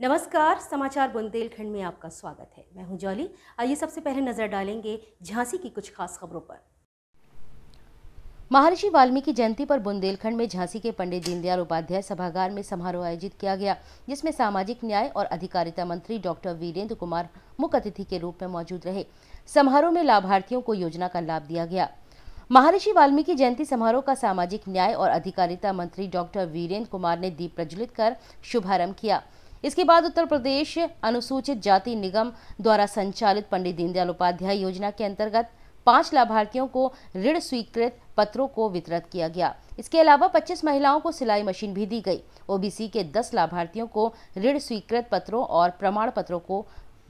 नमस्कार समाचार बुंदेलखंड में आपका स्वागत है मैं हूं जॉली आइए सबसे पहले नजर डालेंगे झांसी की कुछ खास खबरों पर महर्षि वाल्मीकि जयंती पर बुंदेलखंड में झांसी के पंडित दीनदयाल उपाध्याय सभागार में समारोह आयोजित किया गया जिसमें सामाजिक न्याय और अधिकारिता मंत्री डॉक्टर वीरेंद्र कुमार मुख्य अतिथि के रूप में मौजूद रहे समारोह में लाभार्थियों को योजना का लाभ दिया गया महर्षि वाल्मीकि जयंती समारोह का सामाजिक न्याय और अधिकारिता मंत्री डॉक्टर वीरेंद्र कुमार ने दीप प्रज्वलित कर शुभारंभ किया इसके बाद उत्तर प्रदेश अनुसूचित जाति निगम द्वारा संचालित पंडित दीनदयाल उपाध्याय योजना के अंतर्गत पांच लाभार्थियों को ऋण स्वीकृत पत्रों को वितरित किया गया इसके अलावा 25 महिलाओं को सिलाई मशीन भी दी गई ओबीसी के 10 लाभार्थियों को ऋण स्वीकृत पत्रों और प्रमाण पत्रों को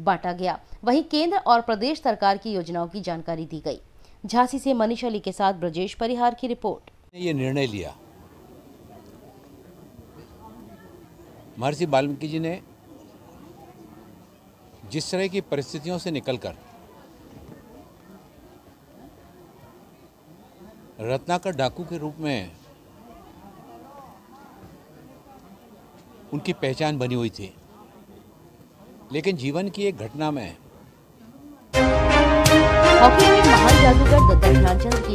बांटा गया वहीं केंद्र और प्रदेश सरकार की योजनाओं की जानकारी दी गई झांसी से मनीष अली के साथ ब्रजेश परिहार की रिपोर्ट ये निर्णय लिया महर्षि वाल्मीकि जी ने जिस तरह की परिस्थितियों से निकलकर रत्नाकर डाकू के रूप में उनकी पहचान बनी हुई थी लेकिन जीवन की एक घटना में हॉकी के महान जादूगर ध्यानचंद